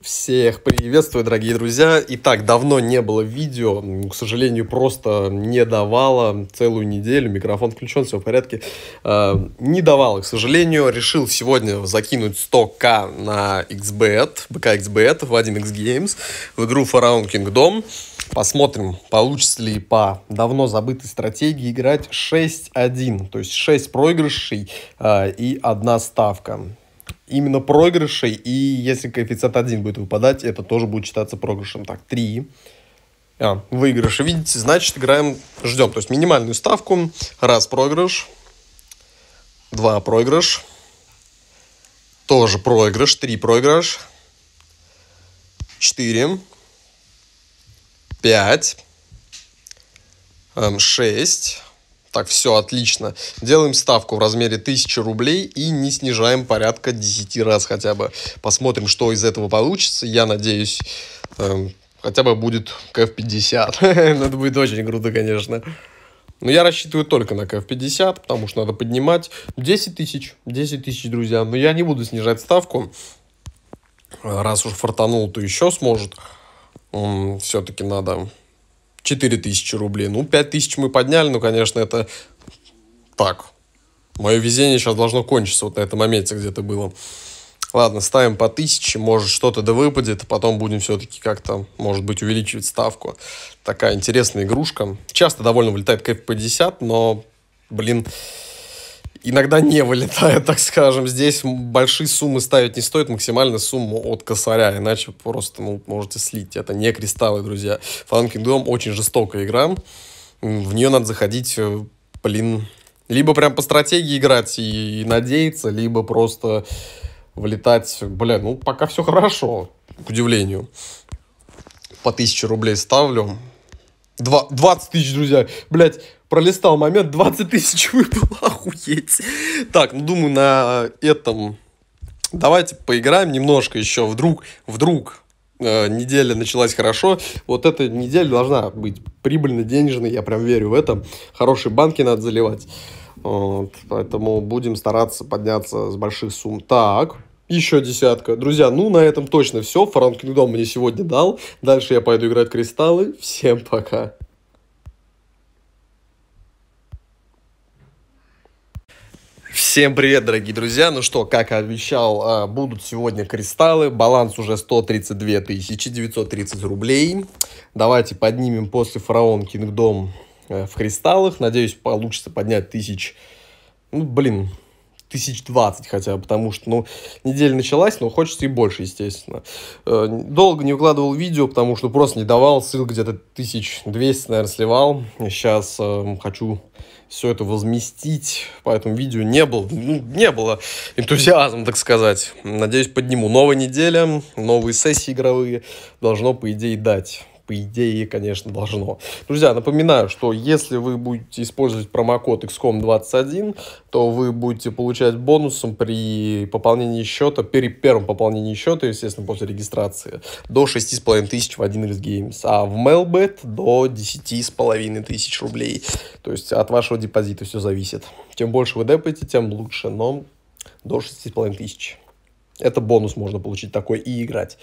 Всех приветствую, дорогие друзья. Итак, давно не было видео, к сожалению, просто не давала целую неделю. Микрофон включен, все в порядке. А, не давала, к сожалению. Решил сегодня закинуть 100к на XBet, БК XBet в 1X Games, в игру Pharaon Kingdom. Посмотрим, получится ли по давно забытой стратегии играть 6-1, то есть 6 проигрышей а, и одна ставка именно проигрышей, и если коэффициент 1 будет выпадать, это тоже будет считаться проигрышем. Так, 3 а, выигрыша. Видите, значит, играем, ждем. То есть минимальную ставку. Раз проигрыш. Два проигрыш. Тоже проигрыш. Три проигрыш. Четыре. Пять. Эм, шесть так, все отлично. Делаем ставку в размере 1000 рублей и не снижаем порядка 10 раз хотя бы. Посмотрим, что из этого получится. Я надеюсь, эм, хотя бы будет КФ-50. Но ну, это будет очень круто, конечно. Но я рассчитываю только на КФ-50, потому что надо поднимать 10 тысяч, 10 тысяч, друзья. Но я не буду снижать ставку. Раз уж фартанул, то еще сможет. Все-таки надо 4000 рублей. Ну, 5000 мы подняли, ну, конечно, это так. Мое везение сейчас должно кончиться вот на этом моменте где-то было. Ладно, ставим по 1000, может что-то да выпадет, а потом будем все-таки как-то, может быть, увеличивать ставку. Такая интересная игрушка. Часто довольно вылетает кэп по 50, но, блин, иногда не вылетает, так скажем. Здесь большие суммы ставить не стоит, максимальная сумму от косаря, иначе просто ну, можете слить. Это не кристаллы, друзья. Fallen Kingdom очень жестокая игра. В нее надо заходить, э, блин, либо прям по стратегии играть и, и надеяться, либо просто вылетать, Бля, ну пока все хорошо, к удивлению. По 1000 рублей ставлю. Два, 20 тысяч, друзья. блядь пролистал момент, 20 тысяч выпало, охуеть. Так, ну думаю, на этом давайте поиграем немножко еще, вдруг, вдруг э, неделя началась хорошо, вот эта неделя должна быть прибыльно денежной, я прям верю в это, хорошие банки надо заливать. Вот, поэтому будем стараться подняться с больших сумм. Так, еще десятка. Друзья, ну на этом точно все. Фараон Кингдом мне сегодня дал. Дальше я пойду играть кристаллы. Всем пока. Всем привет, дорогие друзья! Ну что, как и обещал, а, будут сегодня кристаллы. Баланс уже 132 930 рублей. Давайте поднимем после фараон Кингдом э, в кристаллах. Надеюсь, получится поднять тысяч... Ну, блин, тысяч двадцать хотя бы, потому что, ну, неделя началась, но хочется и больше, естественно. Э, долго не выкладывал видео, потому что просто не давал, ссыл где-то тысяч двести, наверное, сливал. Сейчас э, хочу все это возместить. Поэтому видео не было, ну, не было энтузиазма, так сказать. Надеюсь, подниму. Новая неделя, новые сессии игровые должно, по идее, дать по идее, конечно, должно. Друзья, напоминаю, что если вы будете использовать промокод XCOM21, то вы будете получать бонусом при пополнении счета, при первом пополнении счета, естественно, после регистрации, до 6,5 тысяч в 1x Games, а в Mailbet до 10,5 тысяч рублей. То есть от вашего депозита все зависит. Чем больше вы депаете, тем лучше, но до 6,5 тысяч. Это бонус можно получить такой и играть.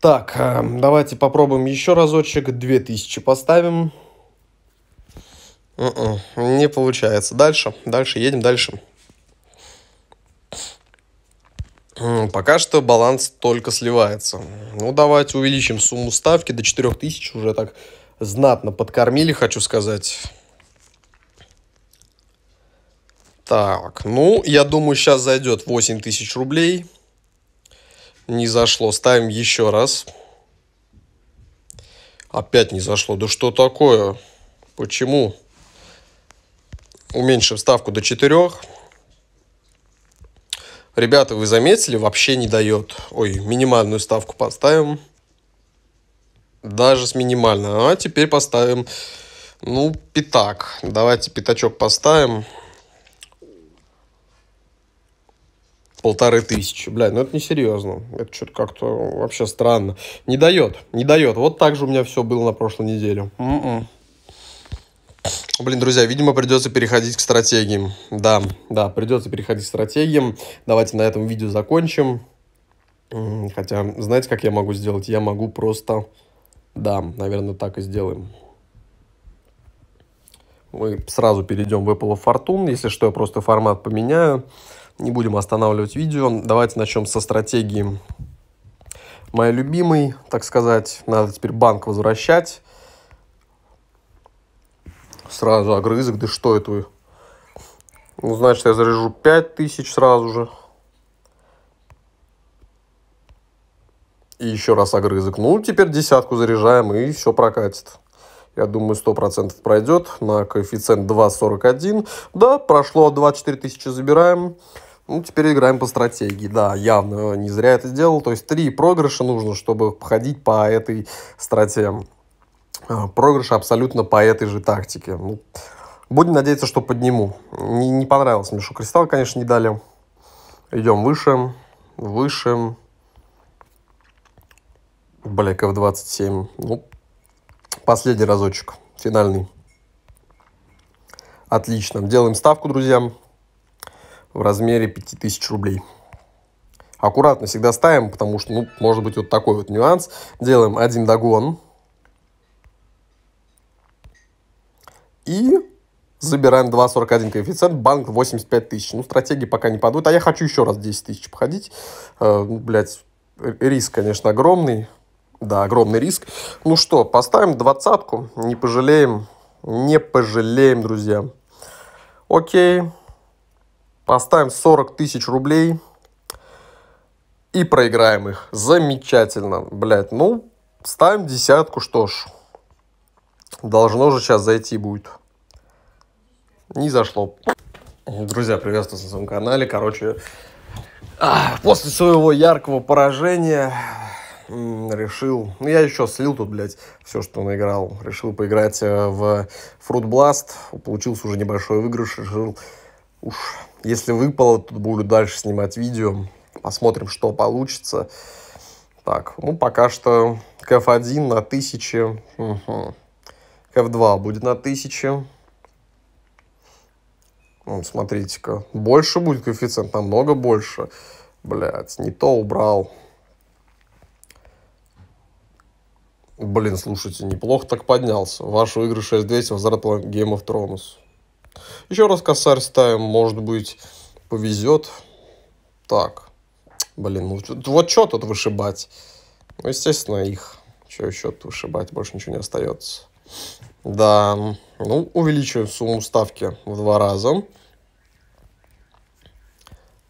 Так, э, давайте попробуем еще разочек. 2000 поставим. М-м, не получается. Дальше, дальше, едем дальше. Пока что баланс только сливается. Ну, давайте увеличим сумму ставки до 4000. Уже так знатно подкормили, хочу сказать. Так, ну, я думаю, сейчас зайдет 8000 рублей. Не зашло. Ставим еще раз. Опять не зашло. Да что такое? Почему? Уменьшим ставку до 4. Ребята, вы заметили, вообще не дает. Ой, минимальную ставку поставим. Даже с минимальной. А теперь поставим, ну, пятак. Давайте пятачок поставим. полторы тысячи. Блядь, ну это несерьезно. Это что-то как-то вообще странно. Не дает, не дает. Вот так же у меня все было на прошлой неделе. М-м. Блин, друзья, видимо, придется переходить к стратегиям. Да, да, придется переходить к стратегиям. Давайте на этом видео закончим. Хотя, знаете, как я могу сделать? Я могу просто... Да, наверное, так и сделаем. Мы сразу перейдем в Apple of Fortune. Если что, я просто формат поменяю. Не будем останавливать видео. Давайте начнем со стратегии. Моя любимый, так сказать, надо теперь банк возвращать. Сразу огрызок, да что это вы? Ну, значит, я заряжу 5000 сразу же. И еще раз огрызок. Ну, теперь десятку заряжаем, и все прокатит. Я думаю, 100% пройдет на коэффициент 2,41. Да, прошло 24 тысячи, забираем. Ну, теперь играем по стратегии, да, явно не зря это сделал. То есть три проигрыша нужно, чтобы походить по этой стратегии. А, Проигрыш абсолютно по этой же тактике. Ну, будем надеяться, что подниму. Не, не понравилось Мишу Кристалл, конечно, не дали. Идем выше, выше. Блек F27. Ну, последний разочек, финальный. Отлично. Делаем ставку, друзья в размере 5000 рублей. Аккуратно всегда ставим, потому что, ну, может быть, вот такой вот нюанс. Делаем один догон. И забираем 2,41 коэффициент, банк 85 тысяч. Ну, стратегии пока не падут. А я хочу еще раз 10 тысяч походить. Э, ну, риск, конечно, огромный. Да, огромный риск. Ну что, поставим двадцатку, не пожалеем, не пожалеем, друзья. Окей. Поставим 40 тысяч рублей и проиграем их. Замечательно, блядь. Ну, ставим десятку, что ж. Должно же сейчас зайти будет. Не зашло. Друзья, приветствую на своем канале. Короче, после своего яркого поражения решил... Ну, я еще слил тут, блядь, все, что наиграл. Решил поиграть э, в Fruit Blast. Получился уже небольшой выигрыш. Решил уж если выпало, то буду дальше снимать видео. Посмотрим, что получится. Так, ну пока что КФ1 на 1000. Угу. КФ2 будет на 1000. Вот, ну, смотрите-ка. Больше будет коэффициент, намного больше. Блять, не то убрал. Блин, слушайте, неплохо так поднялся. Ваш выигрыш 6200 возврат Game of Thrones. Еще раз косарь ставим, может быть, повезет. Так, блин, ну вот что тут вышибать? Ну, естественно, их. Что еще тут вышибать? Больше ничего не остается. Да, ну, увеличиваем сумму ставки в два раза.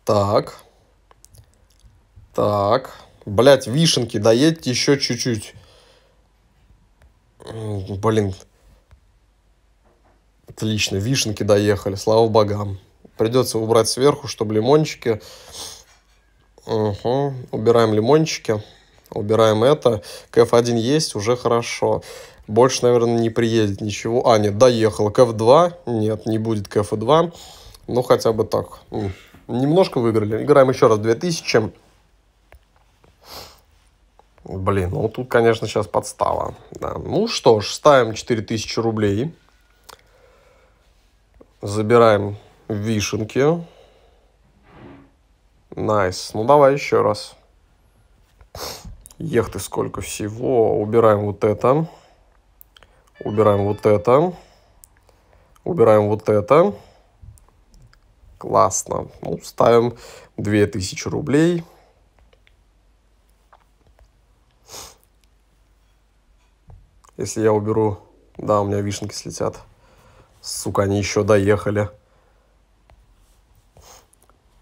Так. Так. Блять, вишенки, доедьте еще чуть-чуть. Блин, Отлично, вишенки доехали, слава богам. Придется убрать сверху, чтобы лимончики... Угу. Убираем лимончики, убираем это. КФ1 есть, уже хорошо. Больше, наверное, не приедет ничего. А, нет, доехал. КФ2, нет, не будет КФ2. Ну, хотя бы так. Немножко выиграли. Играем еще раз 2000. Блин, ну тут, конечно, сейчас подстава. Да. Ну что ж, ставим 4000 рублей. Забираем вишенки. Найс. Ну, давай еще раз. Ех ты сколько всего. Убираем вот это. Убираем вот это. Убираем вот это. Классно. Ну, ставим 2000 рублей. Если я уберу... Да, у меня вишенки слетят. Сука, они еще доехали.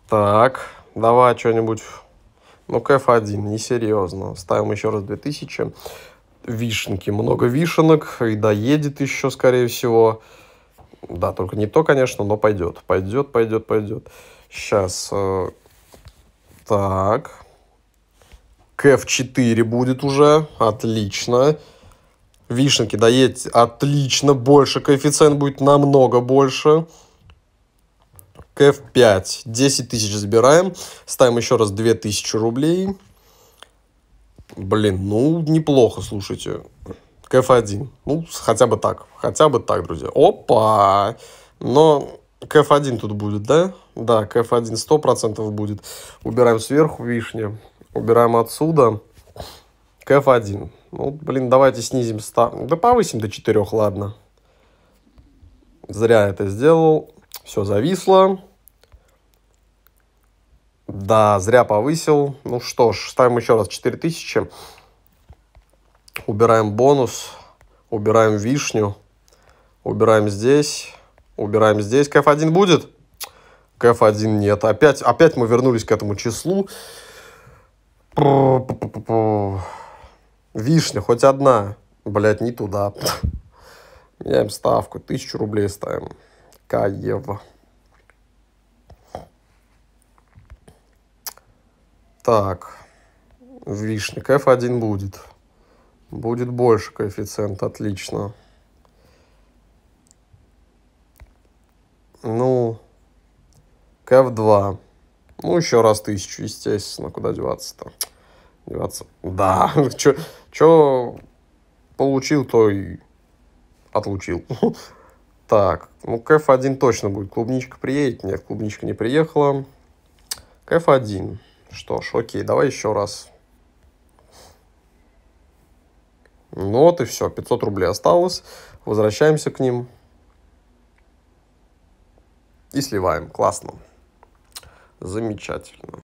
Так, давай что-нибудь. Ну, КФ один, несерьезно. Ставим еще раз 2000. Вишенки, много вишенок, и доедет еще, скорее всего. Да, только не то, конечно, но пойдет. Пойдет, пойдет, пойдет. Сейчас. Э, так. КФ 4 будет уже. Отлично. Вишенки доедьте. Отлично, больше. Коэффициент будет намного больше. КФ 5 10 тысяч забираем. Ставим еще раз 2000 рублей. Блин, ну, неплохо, слушайте. КФ F1. Ну, хотя бы так. Хотя бы так, друзья. Опа! Но КФ F1 тут будет, да? Да, КФ F1 100% будет. Убираем сверху вишни. Убираем отсюда к f1. Ну, блин, давайте снизим стар. Да повысим до 4, ладно. Зря это сделал. Все зависло. Да, зря повысил. Ну что ж, ставим еще раз 4000. Убираем бонус. Убираем вишню. Убираем здесь. Убираем здесь. КФ F1 будет? КФ F1 нет. Опять, опять мы вернулись к этому числу. Вишня, хоть одна. Блять, не туда. Меняем ставку. Тысячу рублей ставим. Каева. Так. вишня F1 будет. Будет больше коэффициент. Отлично. Ну, к F2. Ну, еще раз тысячу, естественно. Куда деваться-то? деваться. Да, чё, чё получил, то и отлучил. Так, ну КФ-1 точно будет. Клубничка приедет? Нет, клубничка не приехала. КФ-1. Что ж, окей, давай еще раз. Ну вот и все, 500 рублей осталось. Возвращаемся к ним. И сливаем. Классно. Замечательно.